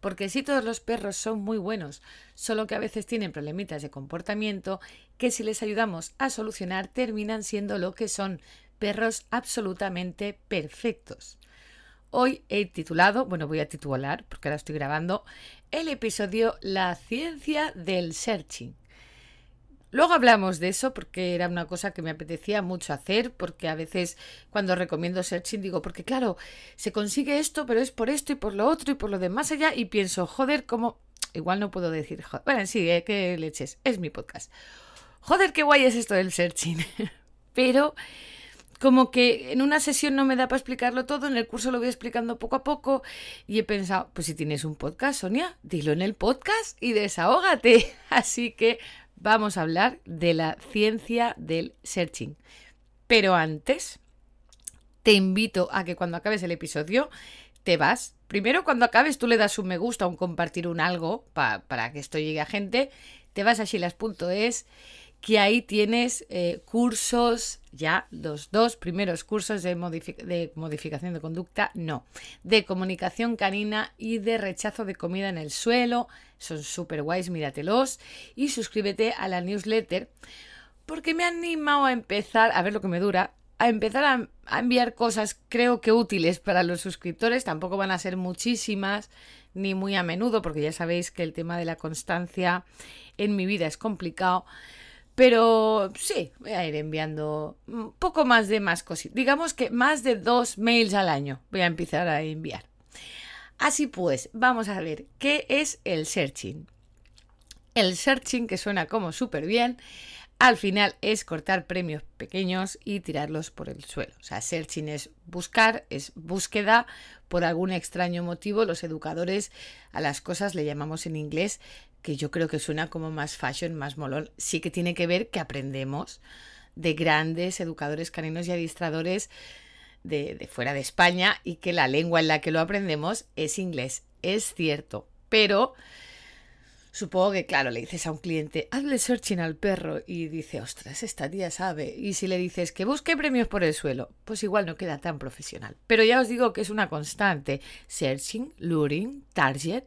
Porque si todos los perros son muy buenos, solo que a veces tienen problemitas de comportamiento que si les ayudamos a solucionar terminan siendo lo que son, perros absolutamente perfectos. Hoy he titulado, bueno voy a titular porque ahora estoy grabando, el episodio La ciencia del searching. Luego hablamos de eso porque era una cosa que me apetecía mucho hacer, porque a veces cuando recomiendo searching digo, porque claro, se consigue esto, pero es por esto y por lo otro y por lo demás allá, y pienso, joder, como... Igual no puedo decir, joder. Bueno, sí, eh, qué que leches, es mi podcast. Joder, qué guay es esto del searching. pero como que en una sesión no me da para explicarlo todo, en el curso lo voy explicando poco a poco y he pensado, pues si tienes un podcast, Sonia, dilo en el podcast y desahógate. Así que vamos a hablar de la ciencia del searching. Pero antes, te invito a que cuando acabes el episodio, te vas. Primero, cuando acabes, tú le das un me gusta, un compartir un algo para que esto llegue a gente. Te vas a shilas.es que ahí tienes eh, cursos, ya los dos primeros cursos de, modificación de conducta, no, de comunicación canina y de rechazo de comida en el suelo, son súper guays, míratelos y suscríbete a la newsletter porque me ha animado a empezar, a ver lo que me dura, a empezar a enviar cosas creo que útiles para los suscriptores, tampoco van a ser muchísimas ni muy a menudo porque ya sabéis que el tema de la constancia en mi vida es complicado pero sí, voy a ir enviando un poco más de más cositas. Digamos que más de dos mails al año voy a empezar a enviar. Así pues, vamos a ver qué es el searching. El searching, que suena como súper bien, al final es cortar premios pequeños y tirarlos por el suelo. O sea, searching es buscar, es búsqueda. Por algún extraño motivo, los educadores a las cosas le llamamos en inglés que yo creo que suena como más fashion, más molón, sí que tiene que ver que aprendemos de grandes educadores caninos y adiestradores de, de fuera de España y que la lengua en la que lo aprendemos es inglés. Es cierto, pero Supongo que, claro, le dices a un cliente, hazle searching al perro y dice, ostras, esta tía sabe. Y si le dices que busque premios por el suelo, pues igual no queda tan profesional. Pero ya os digo que es una constante. Searching, luring, target,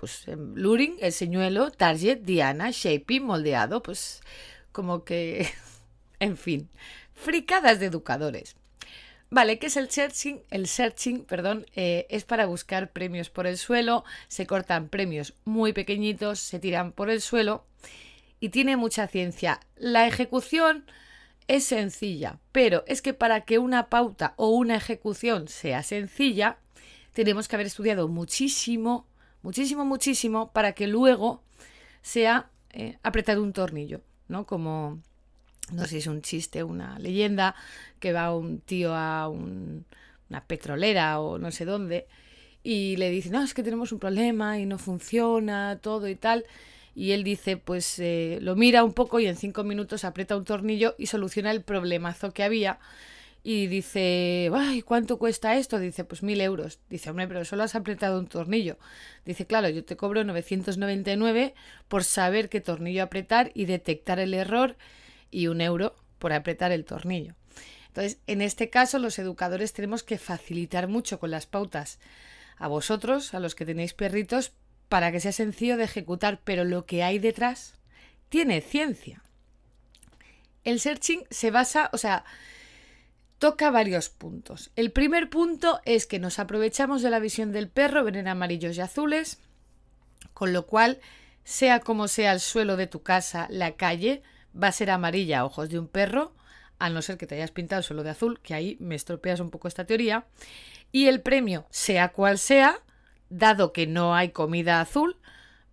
pues em, luring, el señuelo, target, diana, shaping, moldeado, pues como que, en fin, fricadas de educadores. Vale, ¿qué es el searching? El searching, perdón, eh, es para buscar premios por el suelo, se cortan premios muy pequeñitos, se tiran por el suelo y tiene mucha ciencia. La ejecución es sencilla, pero es que para que una pauta o una ejecución sea sencilla, tenemos que haber estudiado muchísimo muchísimo, muchísimo, para que luego sea eh, apretar un tornillo, ¿no? Como, no sé si es un chiste, una leyenda, que va un tío a una petrolera o no sé dónde y le dice, no, es que tenemos un problema y no funciona, todo y tal. Y él dice, pues eh, lo mira un poco y en cinco minutos aprieta un tornillo y soluciona el problemazo que había y dice, ay, ¿cuánto cuesta esto? Dice, pues mil euros. Dice, hombre, pero solo has apretado un tornillo. Dice, claro, yo te cobro 999 por saber qué tornillo apretar y detectar el error y un euro por apretar el tornillo. Entonces, en este caso, los educadores tenemos que facilitar mucho con las pautas a vosotros, a los que tenéis perritos, para que sea sencillo de ejecutar, pero lo que hay detrás tiene ciencia. El searching se basa, o sea, toca varios puntos. El primer punto es que nos aprovechamos de la visión del perro, ven en amarillos y azules, con lo cual, sea como sea el suelo de tu casa, la calle, va a ser amarilla a ojos de un perro, a no ser que te hayas pintado el suelo de azul, que ahí me estropeas un poco esta teoría. Y el premio, sea cual sea, dado que no hay comida azul,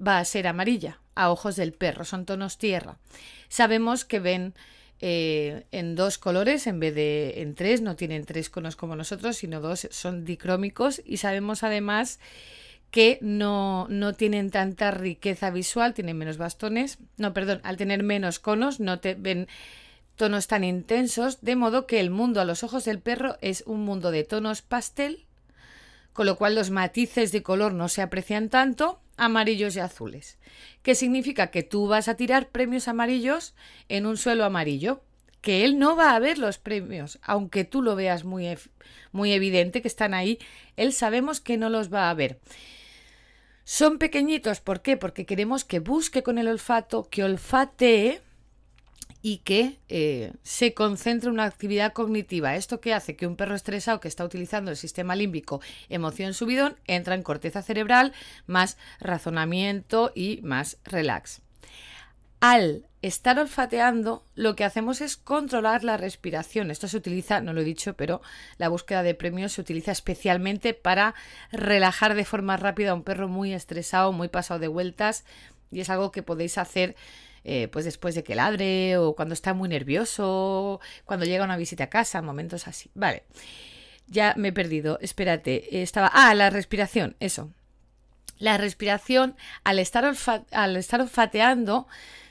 va a ser amarilla a ojos del perro, son tonos tierra. Sabemos que ven eh, en dos colores en vez de en tres, no tienen tres conos como nosotros, sino dos, son dicrómicos y sabemos además que no, no tienen tanta riqueza visual, tienen menos bastones, no, perdón, al tener menos conos no te ven tonos tan intensos, de modo que el mundo a los ojos del perro es un mundo de tonos pastel, con lo cual los matices de color no se aprecian tanto amarillos y azules, que significa que tú vas a tirar premios amarillos en un suelo amarillo, que él no va a ver los premios, aunque tú lo veas muy, muy evidente que están ahí, él sabemos que no los va a ver. Son pequeñitos, ¿por qué? Porque queremos que busque con el olfato, que olfatee y que eh, se concentre una actividad cognitiva. Esto que hace que un perro estresado que está utilizando el sistema límbico emoción subidón entra en corteza cerebral, más razonamiento y más relax. Al estar olfateando, lo que hacemos es controlar la respiración. Esto se utiliza, no lo he dicho, pero la búsqueda de premios se utiliza especialmente para relajar de forma rápida a un perro muy estresado, muy pasado de vueltas, y es algo que podéis hacer eh, pues después de que ladre o cuando está muy nervioso, cuando llega una visita a casa, momentos así. Vale, ya me he perdido, espérate, estaba... Ah, la respiración, eso. La respiración, al estar, al estar olfateando,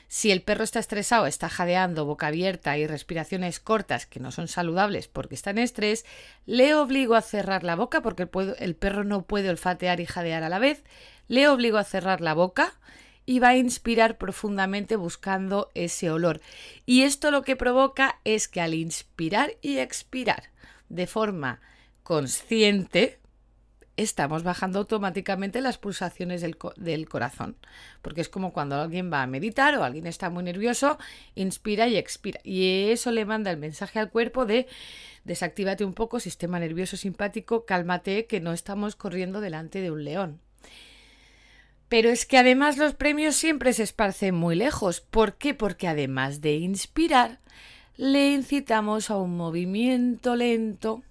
si el perro está estresado, está jadeando, boca abierta y respiraciones cortas que no son saludables porque está en estrés, le obligo a cerrar la boca porque el perro no puede olfatear y jadear a la vez, le obligo a cerrar la boca y va a inspirar profundamente buscando ese olor. Y esto lo que provoca es que al inspirar y expirar de forma consciente, estamos bajando automáticamente las pulsaciones del, corazón. Porque es como cuando alguien va a meditar o alguien está muy nervioso, inspira y expira. Y eso le manda el mensaje al cuerpo de desactívate un poco, sistema nervioso simpático, cálmate, que no estamos corriendo delante de un león. Pero es que además los premios siempre se esparcen muy lejos. ¿Por qué? Porque además de inspirar, le incitamos a un movimiento lento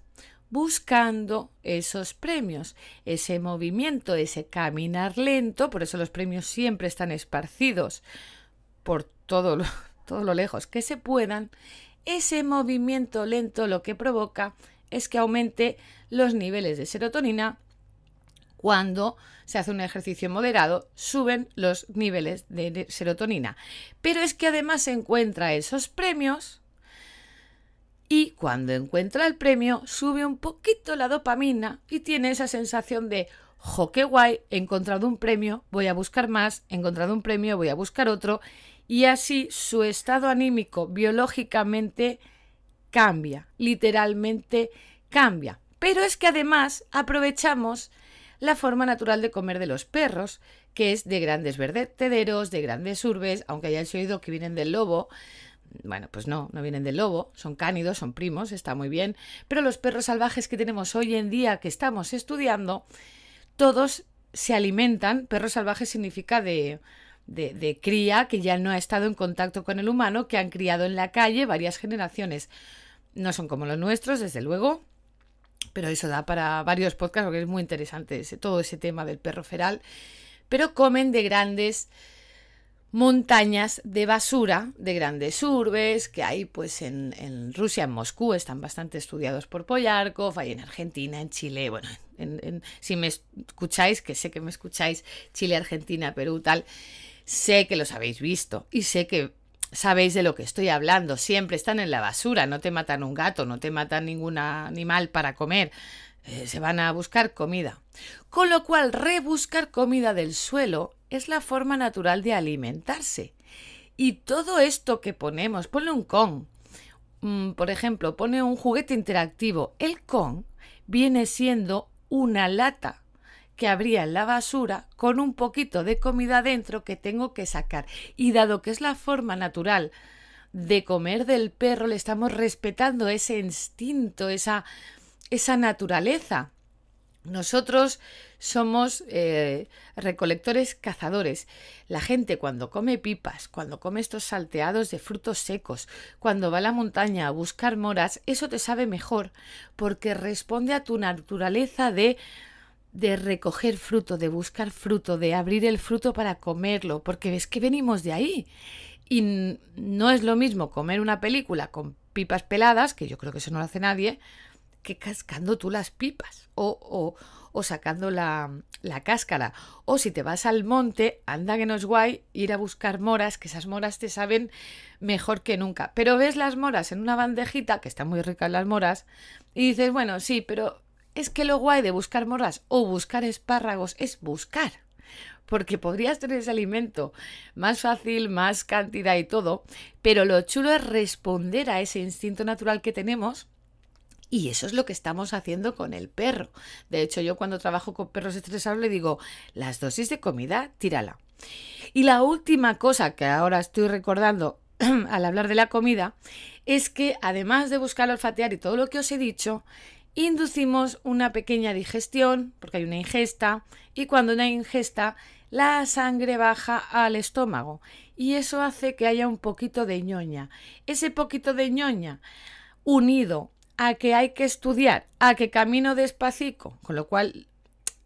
buscando esos premios, ese movimiento, ese caminar lento, por eso los premios siempre están esparcidos por todo lo, todo lo lejos que se puedan, ese movimiento lento lo que provoca es que aumente los niveles de serotonina cuando se hace un ejercicio moderado, suben los niveles de serotonina. Pero es que además se encuentra esos premios y cuando encuentra el premio sube un poquito la dopamina y tiene esa sensación de jo, qué guay, he encontrado un premio, voy a buscar más, he encontrado un premio, voy a buscar otro y así su estado anímico biológicamente cambia, literalmente cambia. Pero es que además aprovechamos la forma natural de comer de los perros, que es de grandes vertederos, de grandes urbes, aunque hayáis oído que vienen del lobo. Bueno, pues no, no vienen del lobo, son cánidos, son primos, está muy bien, pero los perros salvajes que tenemos hoy en día, que estamos estudiando, todos se alimentan, perros salvajes significa de, de, de, cría que ya no ha estado en contacto con el humano, que han criado en la calle varias generaciones. No son como los nuestros, desde luego, pero eso da para varios podcasts porque es muy interesante todo ese tema del perro feral. Pero comen de grandes montañas de basura de grandes urbes que hay pues en, Rusia, en Moscú, están bastante estudiados por Poyarkov, hay en Argentina, en Chile, bueno, si me escucháis, que sé que me escucháis, Chile, Argentina, Perú, tal, sé que los habéis visto y sé que sabéis de lo que estoy hablando. Siempre están en la basura, no te matan un gato, no te matan ningún animal para comer. Eh, se van a buscar comida. Con lo cual, rebuscar comida del suelo es la forma natural de alimentarse. Y todo esto que ponemos, pone un con. Mm, por ejemplo, pone un juguete interactivo. El con viene siendo una lata que habría en la basura con un poquito de comida dentro que tengo que sacar. Y dado que es la forma natural de comer del perro, le estamos respetando ese instinto, esa, esa naturaleza. Nosotros somos eh, recolectores cazadores. La gente cuando come pipas, cuando come estos salteados de frutos secos, cuando va a la montaña a buscar moras, eso te sabe mejor porque responde a tu naturaleza de de recoger fruto, de buscar fruto, de abrir el fruto para comerlo, porque ves que venimos de ahí. Y no es lo mismo comer una película con pipas peladas, que yo creo que eso no lo hace nadie, que cascando tú las pipas o, o, o sacando la, la, cáscara. O si te vas al monte, anda que no guay ir a buscar moras, que esas moras te saben mejor que nunca. Pero ves las moras en una bandejita, que están muy ricas las moras, y dices, bueno, sí, pero es que lo guay de buscar morras o buscar espárragos es buscar. Porque podrías tener ese alimento más fácil, más cantidad y todo, pero lo chulo es responder a ese instinto natural que tenemos y eso es lo que estamos haciendo con el perro. De hecho, yo cuando trabajo con perros estresados le digo, las dosis de comida, tírala. Y la última cosa que ahora estoy recordando al hablar de la comida es que además de buscar olfatear y todo lo que os he dicho, inducimos una pequeña digestión, porque hay una ingesta, y cuando una ingesta, la sangre baja al estómago y eso hace que haya un poquito de ñoña. Ese poquito de ñoña unido a que hay que estudiar, a que camino despacito, con lo cual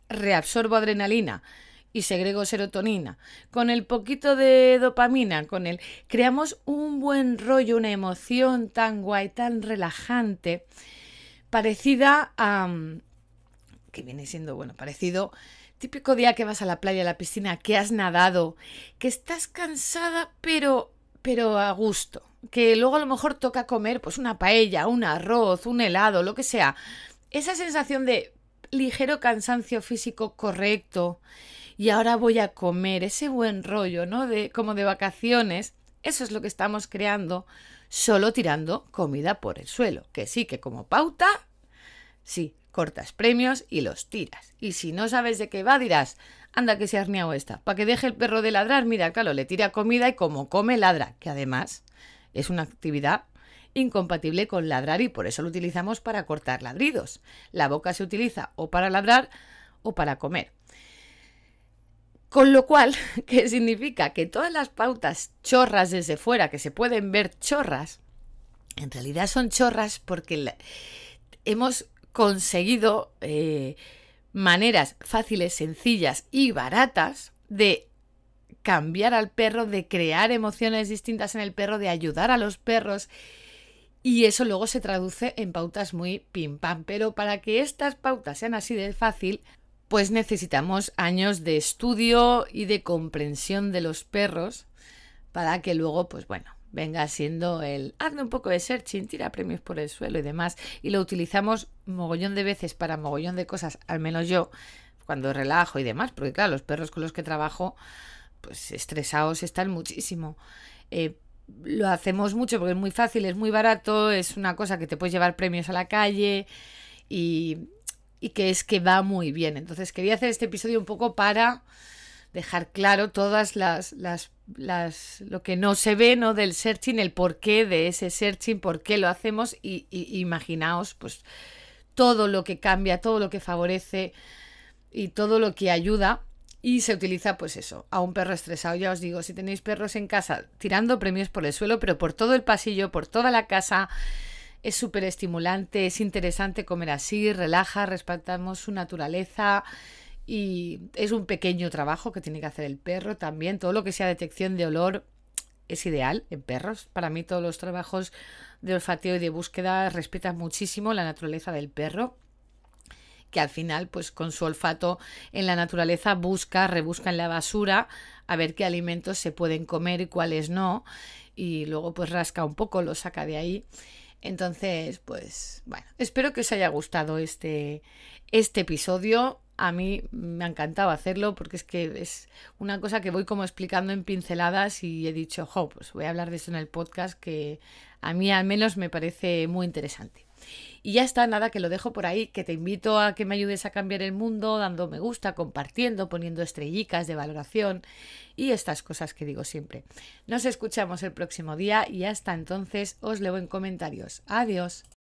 reabsorbo adrenalina y segrego serotonina, con el poquito de dopamina, con el creamos un buen rollo, una emoción tan guay, tan relajante parecida a... Mm, que viene siendo, bueno, parecido típico día que vas a la playa, a la piscina, que has nadado, que estás cansada, pero pero a gusto, que luego a lo mejor toca comer pues una paella, un arroz, un helado, lo que sea. Esa sensación de ligero cansancio físico correcto y ahora voy a comer, ese buen rollo, ¿no? de como de vacaciones, eso es lo que estamos creando solo tirando comida por el suelo. Que sí, que como pauta, sí, cortas premios y los tiras. Y si no sabes de qué va, dirás, anda que se ha arneado esta. Para que deje el perro de ladrar, mira, claro, le tira comida y como come, ladra. Que además es una actividad incompatible con ladrar y por eso lo utilizamos para cortar ladridos. La boca se utiliza o para ladrar o para comer. Con lo cual, ¿qué significa? Que todas las pautas chorras desde fuera, que se pueden ver chorras, en realidad son chorras porque hemos conseguido eh, maneras fáciles, sencillas y baratas de cambiar al perro, de crear emociones distintas en el perro, de ayudar a los perros. Y eso luego se traduce en pautas muy pim pam. Pero para que estas pautas sean así de fácil, pues necesitamos años de estudio y de comprensión de los perros para que luego, pues bueno, venga siendo el hazme un poco de searching, tira premios por el suelo y demás. Y lo utilizamos mogollón de veces para mogollón de cosas, al menos yo, cuando relajo y demás, porque claro, los perros con los que trabajo, pues estresados están muchísimo. Eh, lo hacemos mucho porque es muy fácil, es muy barato, es una cosa que te puedes llevar premios a la calle y y que es que va muy bien. Entonces quería hacer este episodio un poco para dejar claro todas las, las, las lo que no se ve ¿no? del searching, el porqué de ese searching, por qué lo hacemos y, imaginaos pues todo lo que cambia, todo lo que favorece y todo lo que ayuda y se utiliza pues eso, a un perro estresado. Ya os digo, si tenéis perros en casa tirando premios por el suelo, pero por todo el pasillo, por toda la casa, es súper estimulante, es interesante comer así, relaja, respetamos su naturaleza y es un pequeño trabajo que tiene que hacer el perro también. Todo lo que sea detección de olor es ideal en perros. Para mí todos los trabajos de olfateo y de búsqueda respetan muchísimo la naturaleza del perro que al final, pues con su olfato en la naturaleza busca, rebusca en la basura a ver qué alimentos se pueden comer y cuáles no, y luego pues rasca un poco, lo saca de ahí. Entonces, pues bueno, espero que os haya gustado este, este episodio. A mí me ha encantado hacerlo porque es que es una cosa que voy como explicando en pinceladas y he dicho, jo, pues voy a hablar de eso en el podcast que a mí al menos me parece muy interesante. Y ya está, nada, que lo dejo por ahí, que te invito a que me ayudes a cambiar el mundo dando me gusta, compartiendo, poniendo estrellitas de valoración y estas cosas que digo siempre. Nos escuchamos el próximo día y hasta entonces os leo en comentarios. Adiós.